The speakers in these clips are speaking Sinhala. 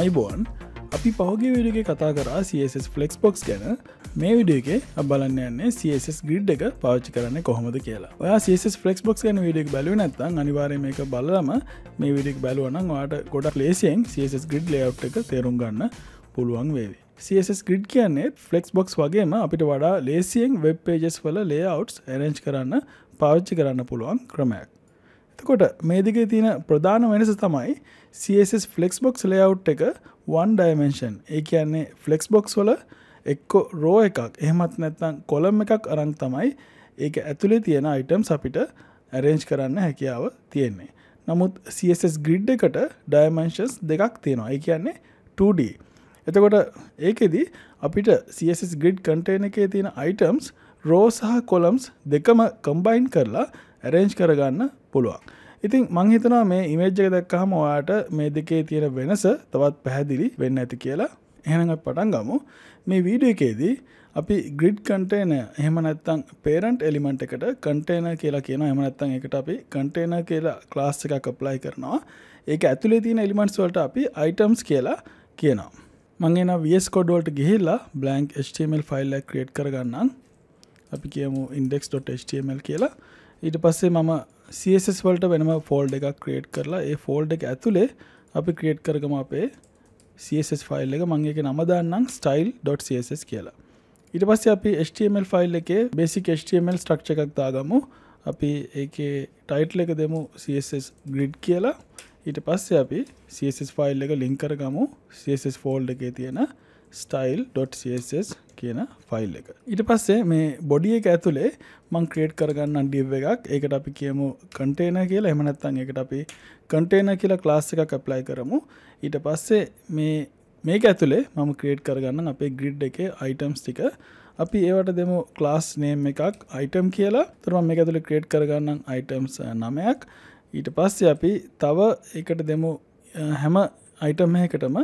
අයිබෝන් අපි පහුගේ විඩගේ කතා කරා CSS ෆලෙක්ස් පොක්ස් ගැන මේ විඩියගේ බලන්න යන්නේ CSS ග්‍රිඩ් එක පාච්චි කරන්න කොහොමද කියලා ඔයා CSS ෆලෙක්ස් බොක් ගැන විඩෙක් බැලු නැත්තන් අනිවාරය මේක බලම මේ විඩෙක් බැලුවනම් වාට ගොඩක් ලේසියෙන් CSS ග්‍රිඩ් ලේව් එක තේරුම් ගන්න පුළුවන් වේවි CSS ග්‍රිඩ් කියන්නේ ෆලෙක්ස් බොක්ස් වගේම අපිට වඩා ලේසියෙන් වෙබ් පේජස් වල ලේවට්ස් ඇරෙන්ච් කරන්න පාවිච්චි කරන්න පුළුවන් ක්‍රමයක් තකොට මේ දිගේ තියෙන ප්‍රධාන වෙනස තමයි CSS Flexbox layout එක one dimension. ඒ කියන්නේ Flexbox වල එක්ක row එකක් එහෙමත් නැත්නම් column එකක් අරන් තමයි ඒක ඇතුලේ තියෙන items අපිට arrange කරන්න හැකියාව තියෙන්නේ. නමුත් CSS grid එකට dimensions දෙකක් තියෙනවා. ඒ කියන්නේ 2D. එතකොට ඒකෙදි අපිට CSS grid container එකේ තියෙන items row සහ columns දෙකම combine කරලා ඇරෙන්ජ් කරගන්න පුළුවන් ඉතින් මංහිතනා මේ ඉමේජ්ජක දැක්කහම ඔයාට මේ දෙකේ තියෙන වෙනස තවත් පැහැදිලි වෙන්න ඇති කියලා එහෙනඟ පටන් ගමු මේ වීඩිය එකේදී අපි ග්‍රිඩ් කන්ටේන එහෙම නැත්තං පේරන්ට් එලිමෙන්ට් එකට කන්ටේන කියලා කියන එම නැත්තං එකට අපි කන්ටේන කියලා ක්ලාස් එකක් අප්ලයි කරනවා ඒක ඇතුලේ තියෙන එලිමෙන්ට්ස් වලට අපි අයිටම්ස් කියලා කියනවා මං එන VS Code වලට ගිහිල්ලා blank html ෆයිල් එකක් create කරගන්නම් අපි කියමු index.html කියලා ඊට පස්සේ මම CSS වලට වෙනම ෆෝල්ඩ එකක් ක්‍රියේට් කරලා ඒ ෆෝල්ඩ එක ඇතුලේ අපි ක්‍රියේට් කරගම අපේ CSS ෆයිල් එක මම ඒක නම දාන්නම් style.css කියලා. ඊට පස්සේ අපි HTML ෆයිල් එකේ basic HTML structure එකක් දාගමු. අපි ඒකේ ටයිටල් එක දෙමු CSS grid කියලා. ඊට පස්සේ අපි CSS ෆයිල් එක ලින්ක් කරගමු CSS ෆෝල්ඩ් එකේ තියෙන style.css කියන ෆයිල් එක. ඉට පස්සේ මේ බොඩිය එක ඇතුළේ මං ක්‍රේට් කරගන්න ඩිව් එකක් ඒකට අපි කියමු කටේන කියලා එමනත්තන් එකට අපි කටේන කියලා ක්ලාස් එකක් ඇප්ලයි කරමු ඊට පස්සේ මේ මේක ඇතුළේ මම ක්‍රේට් කරගන්න අපේ ග්‍රිඩ් එක අයිටම්ස් ටික අපි ඒවට දෙම ක්ලාස් නේම් එකක් අයිටම් කියලා තුරම මේ ඇතුළ ක්‍රේට් කරගන්න අයිටම්ස් නමයක් ඊට පස්සේ අපි තව එකට දෙමු හැම අයිටම් එකටම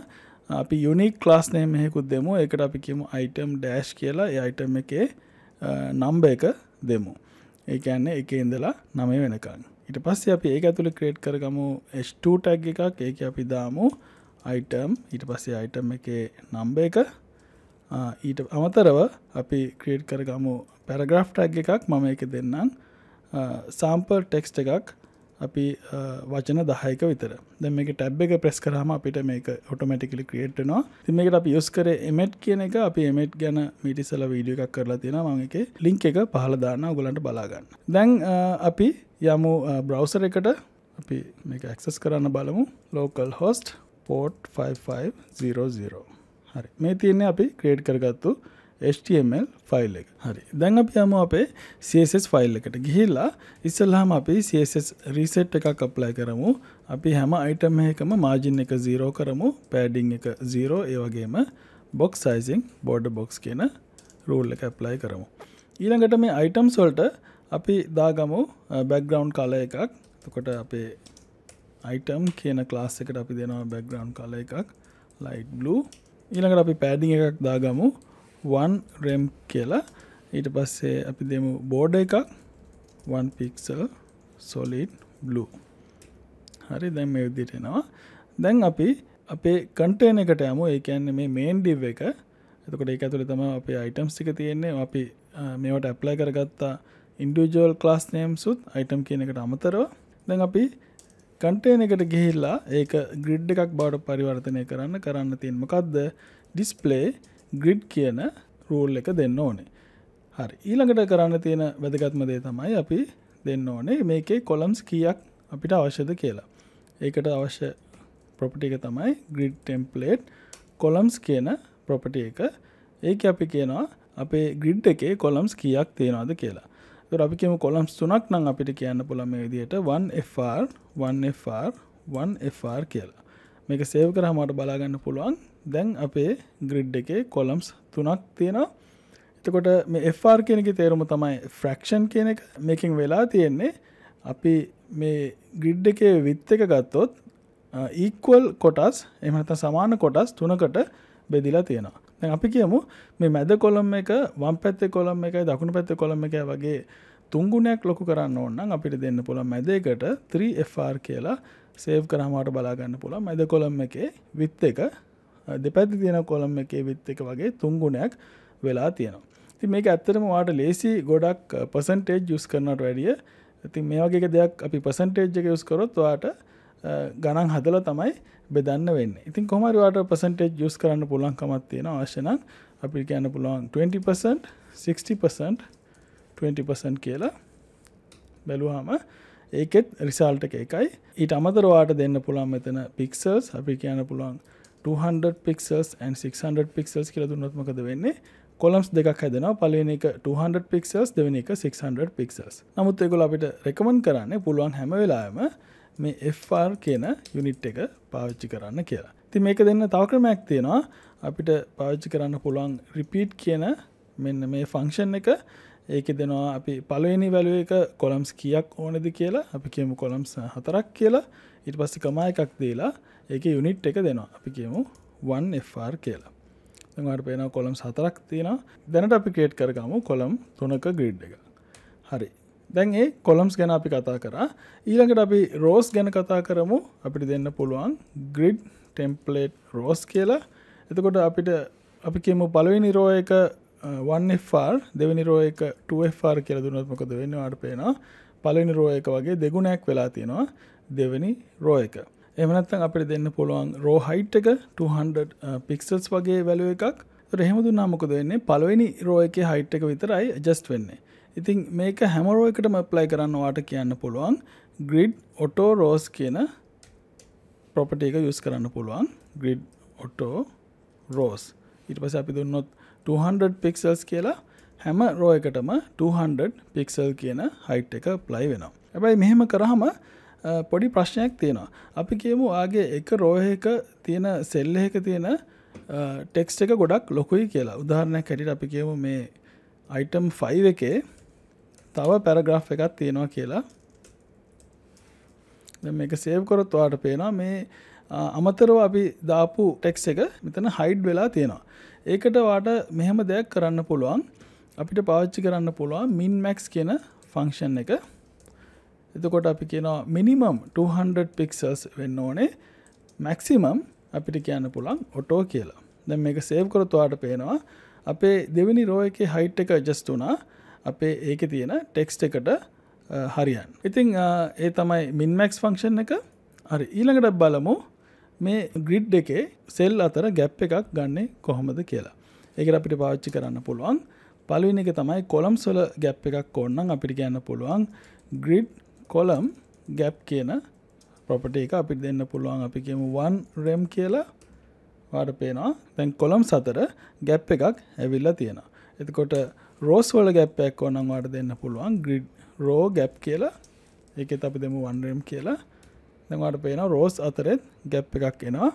අපි යුනික් ක්ලාස් නේ මෙහෙකුත් දෙමු එකට අපි කියමු අයිටම් ඩෑශ් කියලා අයිටම් එකේ නම්බ එක දෙමු ඒකන්නේ එක ඉඳලා නමේ වෙනකන්න ඉට පස්සේ අපි ඒක ඇතුළ ක්‍රේට් කරගමු S2 ටැක් එකක් ඒක අපි දාමු අයිටම් ඊට පස්සේ අයිටම් එකේ නම්බ එක ඊට අමතරව අපි ක්‍රේට් කරගමු පැරග්‍රෆ් ටැක් එකක් මම එක දෙන්නම් සාම්පර් ටෙක්ස්ට එකක් අපි වචන දහයක විතර දැම මේ ටැබ් එක ප්‍රෙස් කරහම අපිට මේක ඔටෝමටිකලි ක්‍රියට්නවා තිමකට අපි යොස් කර එමට් කියන එක අපි එමට් ගැන මිටිසල වීඩිය එකක් කරලා තියෙන මගේ ලිංක් එක පහලදාන්න ගොලන්ට බලාගන්න දැන් අපි යමු බ්‍රවසර එකට අපි මේ ඇක්සස් කරන්න බලමු ලෝකල් හොස්ට පෝට් 5500 හරි මේ තියන්නේ අපි ක්‍රේට් කරගත්තු HTML ෆයිල් එක හරි දැන් අපි යමු අපේ CSS ෆයිල් එකට ගිහිල්ලා ඉස්සල්ලාම අපි CSS රීසෙට් එකක් අප්ලයි කරමු අපි හැම අයිටම් එකම මාජින් එක 0 කරමු පෑඩින් එක 0 ඒ වගේම බොක්ස් සයිසින් බෝඩ බොක්ස් කියන රූල් එක ඇප්ලයි කරමු. ඊළඟට මේ අයිටම් සොල්ට අපි දාගමු බැක්ග්‍රවන්් කල එකක් තකොට අපේ අයිටම් කියන ක්ලාස් එකට අපි දෙනවා බැක්ග්‍රවන්් කල එකක් ලයිට් බ්ලූ ඊළඟට අපි පෑඩි එකක් දාගමු වන් රෙම් කියලා ඊට පස්සේ අපි දෙමු බෝඩ එකක් වන් පික්සල් සොලිඩ් බ්ලු හරි දැන් මේ විදිටෙනවා දැන් අපි අපේ කන්ටේන එකට යමු ඒකන්න මේ මේන්ඩිව් එක එතකට ඒ ඇතුළ තම අප අයිටම්ස් ටික තියෙන්නේ අපි මේවට ඇප්ලයි කරගත්තා ඉන්ඩජෝල් ක්ලාස් නේම් සුත් අයිටම් කියන එකට අමතරව දැන් අපි කන්ටේන එකට ගිහිල්ලා ඒක ග්‍රිඩ් එකක් බවට පරිවර්තනය කරන්න කරන්න තියෙන්මකක්ද ඩිස්පලේ ග්‍රිඩ් කියන රූල් එක දෙන්න ඕනේ හරි ඊළඟට කරන්න තියෙන වැදගත්මදේ තමයි අපි දෙන්න ඕනේ මේකේ කොලම්ස් කියක් අපිට අවශ්‍යද කියලා ඒකට අවශ්‍ය ප්‍රොපටි එක තමයි ග්‍රිඩ් ටෙම්පලේට් කොලම්ස් කියන ප්‍රොපටි එක ඒක අපි කියනවා අපේ ග්‍රිඩ් එකේ කොලම්ස් කියක් තියෙනවාද කියලා තුර අපිම කොලම්ස් තුනක් නම් අපිට කියන්න පුළම විදියට 1FR 1FR 1FR කියලා මේක සේව කරහමට බලාගන්න පුළුවන් දැන් අපේ ග්‍රිඩ් එකේ කොලම්ස් තුනක් තියෙනවා එතකොට මේ Fර් කෙනෙක තේරුම තමයි ෆ්‍රක්ෂන් කියන එක මේකින් වෙලා තියෙන්නේ අපි මේ ග්‍රිඩ් එකේ විත් එක ගත්තොත් ඊක්වල් කොටස් එමත සමාන කොටස් තුනකට බෙදිලා තියෙනවා දැන් අපි කියමු මේ මැද කොළම් එක වම් පැත්තේ කොළම් එකයි දකුණු පැත්තේ කොළම් එකයි වගේ තුන්ගුණයක් ලොකු කරන්න ඕන නම් අපිට දෙන්න පුළුවන් මැද එකට 3FR කියලා සේව් කරාම වට බලා ගන්න පුළුවන් මැද කොළම් එකේ width එක දෙපැති තියෙන කොළම් එකේ විත් එක වගේ තුන්ගුණයක් වෙලා තියෙනවා ති මේක ඇත්තරම වාට ලේසි ගොඩක් පසන්ටේජ් යුස් කරනට වැඩිය ඇති මේ වගේ දෙයක් අපි පසන්ටේජ් එක යුස්කරොත් වාට uh, ගණන් හදල තමයි බෙදන්න වෙන්න ඉතින් කොමරිවාට පසන්ටේජ් යුස් කරන්න පුළන්කමත් තියෙන අවශ්‍යන අපි කියන්න පුළුවන් 20% 60% 20% කියලා බැලුහම ඒකෙත් රිසාල්ට එක එකයි ඊට අමතරවාට දෙන්න පුළන් මෙතන පික්සර්ස් අපි කියන්න පුළුවන් 0.5 200 පික්සල්ස් and 600 පික්සල්ස් කියලා දුන්නොත් මොකද වෙන්නේ කොලම්ස් දෙකක් හැදෙනවා පළවෙනි එක 200 පික්සල්ස් දෙවෙනි එක 600 පික්සල්ස්. නමුත් ඒගොල්ලෝ අපිට රෙකමන්ඩ් කරන්නේ පුළුවන් හැම වෙලාවෙම මේ FR කියන යුනිට් එක පාවිච්චි කරන්න කියලා. ඉතින් මේක දෙන්න තව ක්‍රමයක් තියෙනවා. අපිට පාවිච්චි කරන්න පුළුවන් repeat කියන මෙන්න මේ ෆන්ක්ෂන් එක ඒක දෙනවා අපි පළවෙනි වැලුව එක කොලම්ස් කීයක් ඕනේද කියලා අපි කියමු කොලම්ස් හතරක් කියලා ඊට පස්සේ කමා එකක් දීලා ඒක යුනිට් එක දෙනවා අපි කියමු 1FR කියලා ට පේන කොළම් සතරක් තියෙන දැනට අපි කේට් කරගමු කොළම් තුනක ග්‍රිඩ් එක හරි දැන් ඒ කොළම්ස් ගැන අපි කතා කරා ඊළඟට අපි රෝස් ගැන කතා කරමු අපිට දෙන්න පුළුවන් ග්‍රිඩ් ටෙම්පලේට් රෝස් කියලා එතකොට අපිට අපි කියමු පලවෙනි රෝ එක 1ෆර් දෙවනි රෝ එක 2ෆර් කියල දුනත්මකද වෙන්න අට පේෙන පලනි රෝ එක වගේ දෙගුණයක් වෙලා තියෙනවා දෙවැනි රෝ එක එමනත්තන් අපිට දෙන්න පුළුවන් රෝ හයිට් එක 200 පික්සල්ස් uh, වගේ වැලුව එකක් රහෙම දුන්නා මොකද වෙන්නේ පළවෙනි රෝ එක හයිට් එක විතරයි ජස්ට වෙන්නේ ඉතින් මේක හැමරෝ එකටම ප්ලයි කරන්න වාට කියන්න පුළුවන් ග්‍රිඩ් ඔටෝ රෝස් කියන ප්‍රොපට එක යුස් කරන්න පුළුවන් ග්‍රිඩ් ඔටෝ රෝස් ඉට පස අපි දුන්නොත් 200 පික්සල්ස් කියලා හැම රෝ එකටම 200 පික්සල් කියන හයිට් එක ප්ලයි වෙනවා ඇබැයි මෙහෙම කරහම පොඩි ප්‍රශ්නයක් තියෙනවා. අපි කියමු ආගේ එක රෝහක තියෙන සෙල්ල එක තියෙන ටෙක්ස් එක ගොඩක් ලොකුයි කියලා උදාහරණයක් හැටිට අපි කියමු මේ අයිටම් 5 එකේ තව පැරග්‍රාෆ් එකක් තියෙනවා කියලා දැන් මේක සේව් කරොත් ඔයාලට පේනවා මේ අමතරව අපි දාපු ටෙක්ස් එක මෙතන හයිඩ් වෙලා තියෙනවා. ඒකට ඔයාට මෙහෙම දෙයක් කරන්න පුළුවන්. අපිට පාවිච්චි කරන්න පුළුවන් min max කියන ෆන්ක්ෂන් එක එතකොට අපි කියනවා මිනිමම් 200 පික්සස් වෙන්න ඕනේ මැක්සිමම් අපිට කියන්න පුළන් ඔටෝ කියලා දැ මේක සේව් කරතුවාට පේනවා අපේ දෙවිනි රෝ එක හයිට් එක ජස්තුනා අපේ ඒක තියෙන ටෙක්ස්ට එකට හරියන් ඉතිං ඒ තමයි මින්මැක්ස් ෆංක්ෂන් එක හරි ඊළඟට බලමු මේ ග්‍රිඩ් එකේ සෙල් අතර ගැප් එකක් ගන්නේ කොහොමද කියලා ඒකට අපිට පාච්චි කරන්න පුළුවන් පලුවනි එක තමයි කොළම් සොල ගැප් එකක් කොන්නම් අපිට ගන්න පුළුවන් ග්‍රිඩ් කොලම් ගැප් කියන පොපට එක අපිට දෙන්න පුළුවන් අපි කියමු වන් රෙම් කියලා වාට පේනවා තැන් කොළම් සතර ගැප් එකක් ඇවිල්ලා තියෙනවා එතකොට රෝස් වල ගැප්පයක් ඕනම්වාට දෙන්න පුළුවන් ග්‍රිඩ් රෝ ගැප් කියලා ඒකෙත් අපි දෙමු වන්රම් කියලා දැවාට පේන රෝස් අතරෙත් ගැප් එකක් එනවා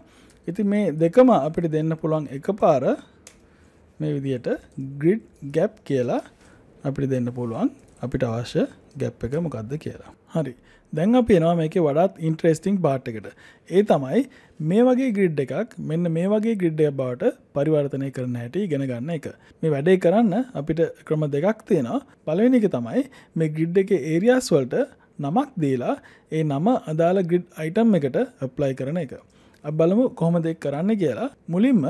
ඉති මේ දෙකම අපිට දෙන්න පුළුවන් එක පාර මේ විදියට ග්‍රිඩ් ගැප් කියලා අපිට දෙන්න පුළුවන් අපිට අවශ්‍ය ගැප් එක මොකක්ද කියලා හරි දැන් අප එනවා මේක වඩත් ඉන්ට්‍රෙස්ටිං පාට්කට ඒ තමයි මේ වගේ ග්‍රිඩ් එකක් මෙන්න මේ වගේ ග්‍රිඩ්ඩය බවට පරිවර්තනය කරන හැටි ගෙනගන්න එක මේ වැඩේ කරන්න අපිට ක්‍රම දෙකක් තියෙනවා පලවෙනික තමයි මේ ගිඩ් එක ඒරියස්වල්ට නමක් දීලා ඒ නම අදාළ ගිඩ් අයිටම් එකට ප්ලයි කරන එක බලමු කොහොම දෙක් කරන්න කියලා මුලින්ම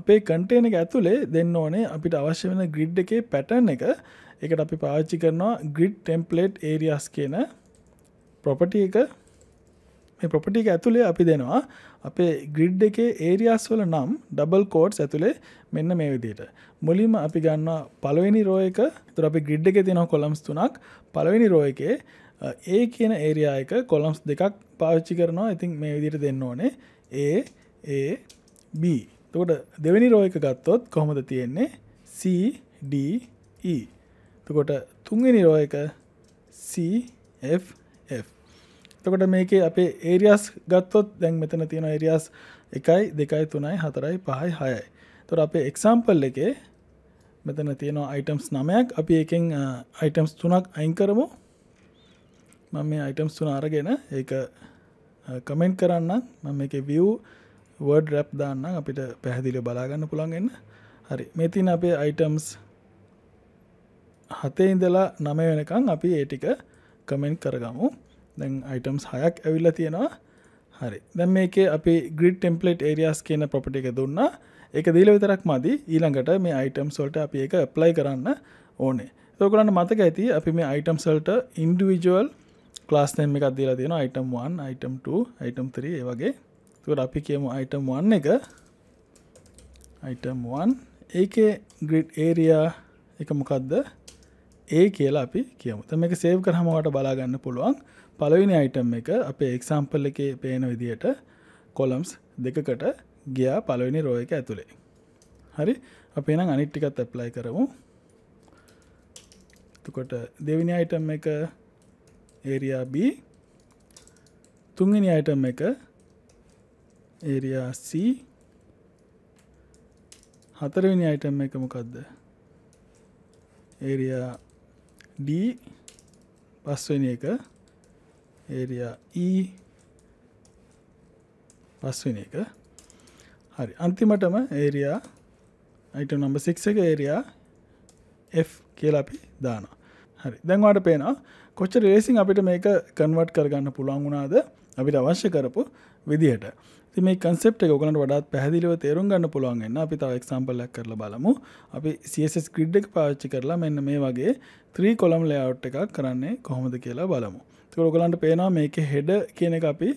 අපේ කන්ටේන එක ඇතුළේ දෙන්න ඕනේ අපිට අවශ්‍ය වෙන ග්‍රිඩ් එකේ පැටන් එක එකට අපි පාච්චි කරනවා ග්‍රිඩ් ටෙම්පලේට් ඒරියස් කියන property එක මේ property එක ඇතුලේ අපි දෙනවා අපේ grid එකේ areas වල නම් double quotes ඇතුලේ මෙන්න මේ විදිහට මුලින්ම අපි ගන්නවා පළවෙනි row එක. ඒතර අපි grid එකේ තියෙනවා columns තුනක්. පළවෙනි row එකේ A කියන area එක columns දෙකක් පාවිච්චි කරනවා. ඉතින් මේ විදිහට දෙන්න ඕනේ A A B. එතකොට දෙවෙනි row එක ගත්තොත් කොහොමද තියෙන්නේ C D E. එතකොට තුන්වෙනි row එක C F තකොට මේක අපේ ඒරියස් ගත්තොත් දැන් මෙතන තියෙන ඒරියස් එකයි දෙකයි තුනයි හතරයි පහයි හයයි තොර අපේ එක්සම්පල් එක මෙතන තියෙනවා අයිටම්ස් නමයක් අපි එකෙන් අයිටම්ස් තුනක් අයින් කරමු මම මේ අයිටම්ස් තුන අරගෙන ඒක කමෙන්ට් කරන්න මම එක විය් වර්ඩ් රැප් දාන්න අපිට පැහැදිලි බලාගන්න පුළන්ගන්න හරි මෙතින් අපේ අයිටම්ස් හතේ ඉඳලා නම වෙනකං අපි ඒ ටික කමෙන්් කරගමු දැන් අයිටම්ස් හයක් ඇවිල්ලා තියෙනවා හරි දැම් මේක අපි ග්‍රිඩ් ටෙම්පලේට් ඒරියස් කියන පොපට එක දුන්න එක දීල විතරක් මදි ඊළඟට මේ අයිටම් සොල්ට අපි එක ප්ලයි කරන්න ඕනේ තොකරන්න මතක ඇති අපි මේ අයිටම් සල්ට ඉන්ඩවිජුවල් ලාස් නම එකක් දීලා තියෙන අයිටම් 1 අයිටම් 2 අයිටම් 3 ඒ වගේ තුකට අපි කියමු අයිටම් 1 එක අයිටම් 1 ඒකේ ග්‍රිඩ් ඒරයා එක මොකක්ද ඒ කියලා අපි කියමු තම එක සේව් කරහමට බලාගන්න පුළුවන් පලවිනි අයිටම් එක අපේ එක්සාම්පල් එක පේන විදියට කොලම්ස් දෙකකට ගියා පලවෙනි රෝ එක ඇතුළේ හරි අපේ නම් අනිට්ටිකත් ඇප්ලයි කරමු තුකොට දෙවිනි අයිටම් එක ඒරයා B තුන්ගනි අයිටම් එක ඒරයා C හතරවිනි අයිටම් එක මොකක්ද ඒරයා D පස්වෙන එක ඒරයා E පස්වෙන එක හරි අන්තිමටම ඒරයා අයිට නම්බ සික් එක ඒරයා F කියලා අපි දානවා හරි දැන්වාට පේනවා කොච්ච රේසින් අපිට මේක කන්වට් කරගන්න පුළුවන් වුණාද අපිට අවශ්‍ය කරපු විදිහට මේ කන්සප් එක ගොලට වඩත් පැහදිලිව තේරුම් ගන්න පුළුවන්ගන්න අපි තාව එක්සම්පල්ලක් කරල බලමු අපි සස් ක්‍රිඩ් එක පාච්චි කරලා මෙන්න මේ වගේ ත්‍රී කොළම් ලෑවට් එකක් කරන්නේ කොහොමද කියලා බලමු තුරගලන්ට පේනවා මේක හෙඩ කියන එක අපි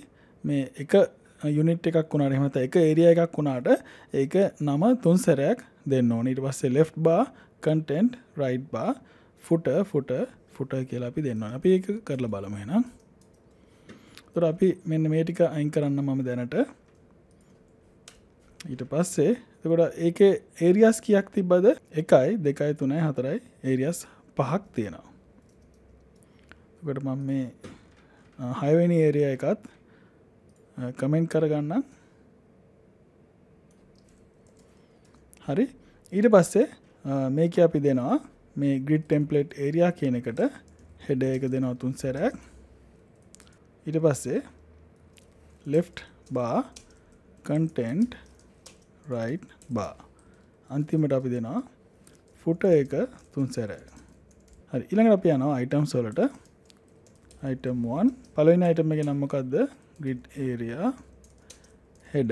මේ එක යුනිට් එකක් වුණා එහමත එක ඒරිය එකක් වුණාට ඒක නම තුන් සැරයක් දෙන්න ඕන ඉට පස්සේ ලෙෆ් බා කන්ටෙන්ට් රයිඩ් බා ෆුට ෆුට ෆුට කියලා අපි දෙන්න අපි ඒ කරලා බලමෙන තුර අපි මෙන්න මේටික අයින් කරන්න මම දැනට ඊට පස්සේ එකොට ඒක ඒරියස් කියක් තිබ්බද එකයි දෙකයි තුනයි හතරයි ඒරියස් පහක් තියෙනවා කට මම මේ හයවැනි ඒරිය එකත් කමෙන්ට් කරගන්න හරි ඊට පස්සේ මේක අපි දෙනවා මේ ග්‍රිඩ් ටෙම්පලේට් ඒරයා කියන එකට හෙඩ එක දෙනවා තුන් සැරයක් ඊට පස්සේ ලෙෆ් බා කන්ටෙන්ට් රයිට් බා අන්තිමට අපි දෙනවා ෆුට එක තුන්සැර හරි ඉළඟට අපි යනවා අයිටම් සොලට අයිටම්න් පලවෙන අයිටම එක නම්මකක්ද ගිඩ් ඒරයා හෙඩ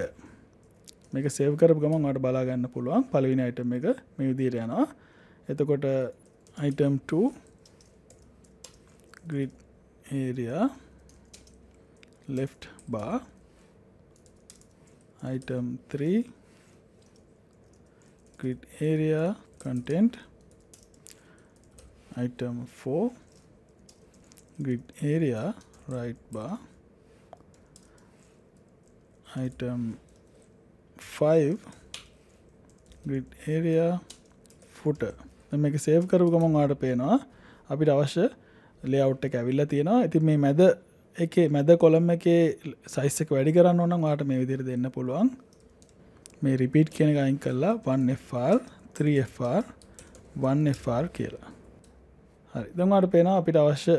මේක සේව කර ගමන් අට බලාගන්න පුළුවන් පලවිනි අයිටම එක මිවිදීර යනවා එතකොට item 2 grid area left bar item 3 grid area content item 4 grid area right bar item 5 grid area footer මේක සේව් කරු ගමන් ආට පේනවා අපිට අවශ්‍ය ලේවට් එක ඇවිල්ලා තියෙනවා ඇති මේ මැද එකේ මැද කොළම් එකේ සයිස්සක වැඩි කරන්න ඕනම් වාට මේ විදිර දෙන්න පුළුවන් මේ රිපීට් කියන එකයින් කරලා 1fr 3fr 1fr කියලා හරි දමට පේෙන අපිට අවශ්‍ය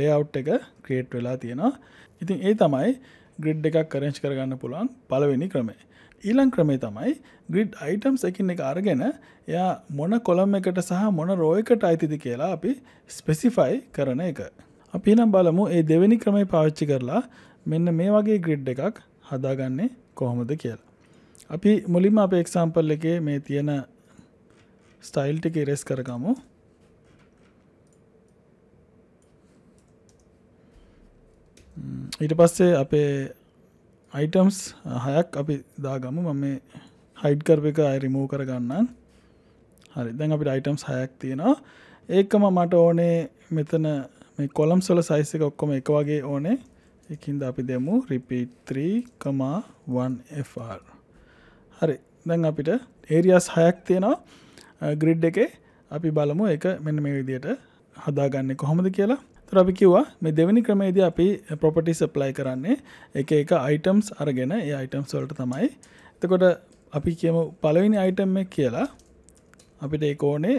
ලේවට් එක ක්‍රේට් වෙලා තියෙනවා ඉතින් ඒ තමයි ග්‍රිඩ් එකක් කරෙන්ච් කරගන්න පුළුවන් පලවෙනි ක්‍රමේ ඊලං ක්‍රමේ තමයි ග්‍රිඩ් අයිටම්ස් එකින් එක අරගෙන එයා මොන කොළම් එකට සහ මොන රෝයකට අයිතිද කියලා අපි ස්පෙසිෆයි කරන එක. අපි නම් බලමු ඒ දෙවෙනි ක්‍රමේ පාවිච්චි කරලා මෙන්න මේ වගේ ග්‍රිඩ් එකක් හදාගන්නේ කොහොමද කියලා. අපි මුලින්ම අප එක්සාම්පල් එකේ මේ තියෙන ස්ටයිල් ටික ඉරෙස් කරගමු ඊට පස්සේ අපේ අයිටම්ස් හයක් අපි දාගමු මම මේ හයිඩ් කරප එක අය රිමූ කරගන්න හරි දැන් අපිට අයිටම්ස් හයක් තියෙනවා ඒකම මට ඕනේ මෙතන මේ කොලම් සොල සයිස් එක ඔක්කොම එක වගේ ඕනේ එකින්ද අපි දෙමු රිපීත් 3,1 FR හරි දැන් අපිට ඒරියස් හයක් තියෙනවා ග්‍රිඩ් එකේ අපි බලමු එක මෙන්න මේ විදියට හදාගන්න කොහොමද කියලා තොර අපි කිව්වා මේ දෙවැනි ක්‍රමේදී අපි ප්‍රොපටි සප්ලයි කරන්නේ එක එක අයිටම්ස් අරගෙන ඒ අයිටම්ස් වලට තමයි එතකොට අපි කියමු පළවෙනි අයිටම් එක කියලා අපිට ඒ ඕනේ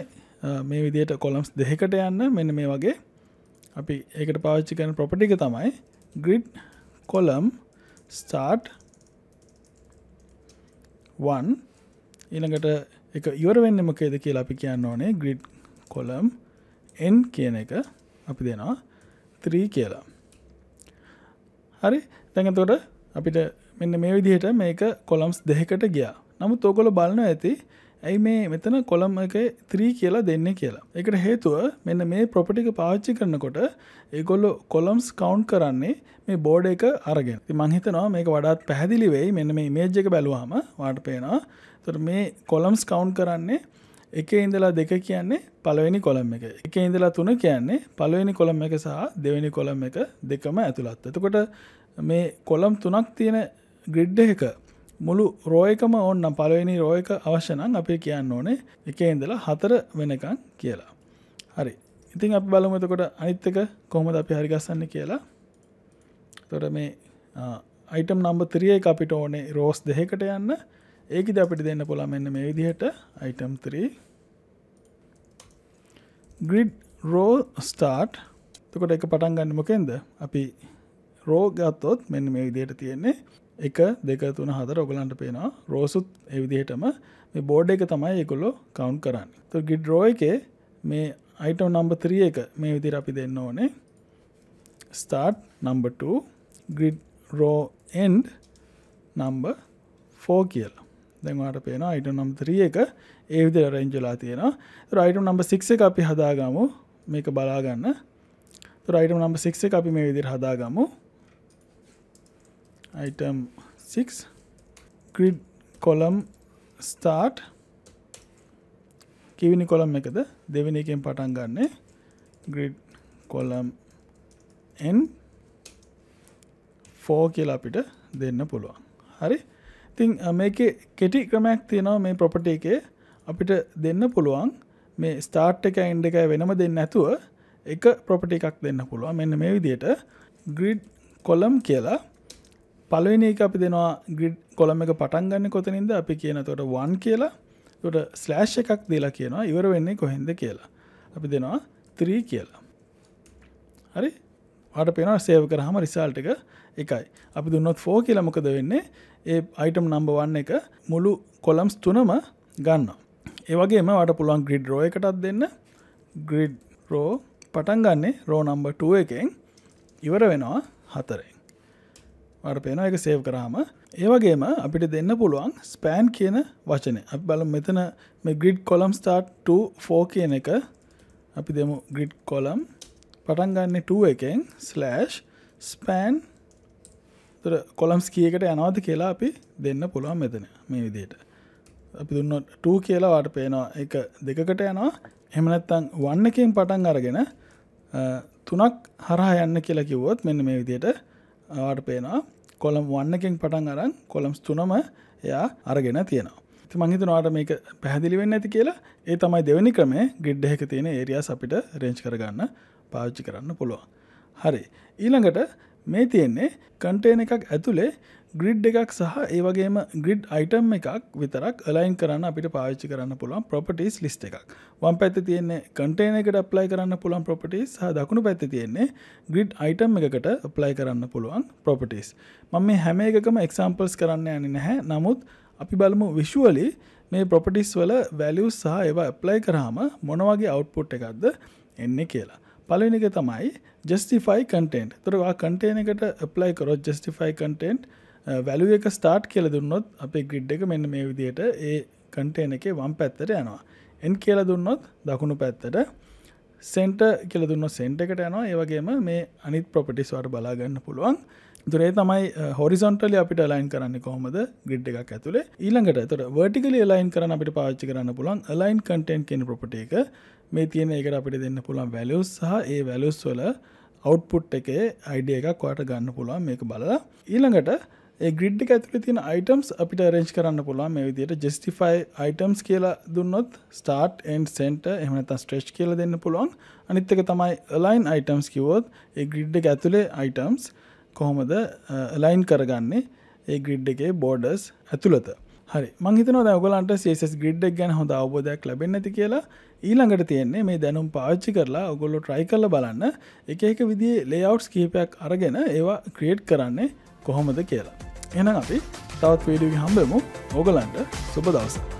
මේ විදියට කොලම්ස් දෙකට යන්න මෙන්න මේ වගේ අපි ඒකට පාවිච්චි කරන ප්‍රොපටි එක තමයි ග්‍රිඩ් කොලම් ස්ටාර්ට් වන් ඊළඟට එක ඉවරවෙන්න මොකේද කියලා අපි කියන්න ඕනේ ග්‍රිඩ් කොලම් එන් කියන එක අපි දෙනවා ත්‍රී කියලා හරි තැඟතොට අපිට මෙන්න මේ විදිහට මේක කොලම්ස් දෙහකට ගියා නමුත් ඕකොල බලන ඇති ඇයි මේ මෙතන කොළම් එක ත්‍රී කියලා දෙන්න කියලා. එකට හේතුව මෙන්න මේ ප්‍රොපටික පාවිච්චි කරනකොට ඒගොල්ලො කොළම්ස් කවුන්් කරන්නේ මේ බෝඩ එක අරගෙන මංහිතනවා මේක වඩාත් පැහැදිලි වෙයි මෙන්න මේ මේජ් එක බැලුවාම වාට පේනවා තොර මේ කොළම්ස් කවුන්් කරන්නේ එක ඉඳලා දෙක කියන්නේ පළවෙනි කොළම් එක එක ඉඳලා තුන කියන්නේ පළවෙනි කොළම් එක සහ දෙවෙනි කොළම් එක දෙකම ඇතුළත් එතකොට මේ කොළම් තුනක් තියෙන ග්‍රිඩ් එක මුළු රෝයකම ඔන්න පලවෙනි රෝයක අවශ්‍යනං අපේ කියන්න ඕනේ එක ඉඳලා හතර වෙනකං කියලා හරි ඉතින් අප බලමුතකොට අනිත්තක කොහොමද අපි හරිගස්සන්න කියලා තොට මේ අයිටම් නම්බ ත්‍රිය එක අපිට ඕනේ රෝස් දෙහකට යන්න ඒකද අපිට දෙන්න පුළා මෙන්න මේ විදිහට අයිටම් 3 ග්‍රිඩ් රෝ ස්ටාර්ට් තකොට එක පටන් ගන්න මොකෙන්ද අපි රෝගත්තොත් මෙන්න මේ විදියට තියෙන්නේ එක දෙක තුන හතර ඔගලන්ට පේනවා රෝසුත් එවිදිහටම මේ බෝඩ් එක තමයි එකොල්ලො කවුන්් කරන්න තු ගිඩ්රෝ එක මේ අයිටම් නම්බ ත්‍රිය එක මේ විදිර අපි දෙන්න ඕනේ ස්ටාර්ට් නම්බ2 grid row end number four කියල දෙවාට පේන අයිට නම් ත්‍රිය එක ඒවිද රෙන්ජලා තියෙන රයිටම් නම්බ සික් එක අපි හදාගමු මේක බලාගන්න රයිටම් නම්බ සික් එක අපි මේ විදිර හදාගමු item 6 grid column start කිවිනි කොළම් එකද දෙවෙන එකෙන් පටන් ගන්නේ ග්‍රිඩ් කොළම් එන් ෆෝ කියලා අපිට දෙන්න පුළුවන් හරි ඉතින් මේක කෙටි ක්‍රමයක් තියෙනවා මේ ප්‍රොපටි එකේ අපිට දෙන්න පුළුවන් මේ ස්ටාර්ට් එක එන්ඩ් එකයි වෙනම දෙන්න නැතුව එක ප්‍රොපටි එකක් දෙන්න පුළුවන් මෙන්න මේ විදිහට ග්‍රිඩ් කොළම් කියලා පලවෙනි එක අපි දෙනවා ග්‍රිඩ් කොළම එක පටන් ගන්න කොතනින්ද අපි කියන තොට වන් කියලා තොට ස්ලෑශ් එකක් දෙලා කියනවා ඉවර වෙන්නේ කොහෙන්ද කියලා අපි දෙනවා ත්‍රී කියලා හරි ට පෙන සේව කරහම රිසාල්ට එක එකයි අපි දුන්නොත් ෆෝ කියලා මොකද වෙන්නේ ඒ අයිටම් නම්බ වන්න එක මුළු කොලම්ස් තුනම ගන්න ඒවගේම වට පුළුවන් ග්‍රිඩ් රෝ එකටත් දෙන්න ග්‍රිඩ් රෝ පටන් ගන්නේ රෝ නම්බ 2 එකෙන් ඉවර වෙනවා හතරෙන් වර්පයන එක සේව් කරාම ඒවගේම අපිට දෙන්න පුළුවන් ස්පෑන් කියන වචනය අප බල මෙතන මේ ග්‍රිඩ් කොලම් ස්ටාට් 4 කියන එක අපි දෙමු ග්‍රිඩ් කොලම් පටන්ගන්න 2 එකෙන් ස්ලෑෂ් ස්පෑන් කොලම්ස් කියකට යනවාද කියලා අපි දෙන්න පුළුවන් මෙතන මේ විදියට අපි දුන්න 2 කියලාවාට පේනවා එක දෙකකට යනවා එමනැත්තං වන්න එකෙන් පටන් අරගෙන තුනක් හරහා යන්න කියලා කිව්වොත් මෙන්න මේ විදියට ආට පේනවා කොළම් වන්නකින් පටන් අරන් කොළම්ස් තුනම එයා අරගෙන තියෙනවා මංහිතනවාට මේක පැහදිලි වෙන්න ඇති කියලා ඒ තමයි දෙවැනි ක්‍රමේ ගිඩ්ඩ එක තියෙන ඒරියස් අපිට රෙන්ච් කරගන්න පාවිච්චි කරන්න පුළුවන් හරි ඊළඟට මේ තියෙන්නේ කන්ටේන එකක් ඇතුළේ ග්‍රිඩ් එකක් සහ ඒවගේම ග්‍රිඩ් අයිටම් එකක් විතරක් ලයින් කරන්න අපිට පාච්චි කරන්න පුළුවන් පොපටස් ලිස් එකක් වම් පැත්ත තියන්නේ කටේන එකට ප්ලයි කරන්න පුළන් පොපටස් හ දකුණු පැත්ත තියෙන්නේ ග්‍රිඩ් අයිටම් එකට ප්ලයි කරන්න පුළුවන් පොපටස් මම මේ හැම එකම එක්සම්පල්ස් කරන්න යනි නැහැ නමුත් අපි බලමු විශ්ුවලි මේ පොපටිස් වල වැලියස් සහ ඒවා ප්ලයි කරාම මොනවගේ අවට්පුට් එකක්ද එන්නේ කියලා පලනික තමයි ජස්ටිෆයි කටෙන්ට් තුරවා කටේන එකට ප්ලයි කරොත් ජස්ටිෆයි කටෙන්ට් වැලුව uh, එක ස්ටාර්ට් කියල දුන්නොත් අපේ ග්‍රිඩ් එක මෙන්න මේ විදියට ඒ කන්ටේන එක වම් පැත්තට යනවා එන් කියලා දුන්නොත් දකුණු පැත්තට සෙන්ට කියල දුන්න සෙන්ට එකට යනවා ඒවගේම මේ අනිත් ප්‍රොපටිස්වාට බලාගන්න පුළුවන් දුරේ තමයි හොරිසොන්ටලි uh, අපිට ලයින් කරන්න කොහොමද ගිඩ් එකක් ඇතුළේ ඊළඟට තොට වටිකල ලයින් කරන අපිට පාච්චි කරන්න පුළන් ලයින් කටෙන්් කියන ප්‍රපට එක මේ තියෙන එකට අපිට දෙන්න පුළන් වැලස් සහ ඒ වැලස් වල අවට්පුට් එකේ අයිඩිය එකක් වාට ගන්න පුළුවන් මේක බලලා ඊළඟට ග්‍රිඩ් ඇතුල තින යිටම්ස් අපිට රෙන්ච් කරන්න පුළුවන් මේ විදියට ජෙස්ටිෆයි යිටම්ස් කියලා දුන්නොත් ස්ටාර්ට් එන් සෙන්ට එහමත ස්ට්‍රේච් කියල දෙන්න පුළුවන් අනිත්තක තමයි ලයින් යිටම්ස් කිවෝත් ඒ ග්‍රිඩ් එක ඇතුලේ යිටම්ස් කොහොමද ලයින් කරගන්නේ ඒ ග්‍රිඩ් එකේ බෝඩස් ඇතුළත හරි මංහිතන දැගලන්ට සේස් ග්‍රිඩ් එක ගැන හොඳ අවබෝධයක් ලැබෙන ඇති කියලා ඊළඟට තියෙන්නේ මේ දැනුම් පාච්චි කරලා ඔගොල්ලො ට්‍රයි කරල බලන්න එක එක විදි ලේවට්ස් කහිපයක් අරගෙන ඒවා ක්‍රියට් කරන්නේ කොහොමද කියලා එන අපි තවත් වීඩියෝ හම්බෙමු ඕගලන්ට සුබ දවසා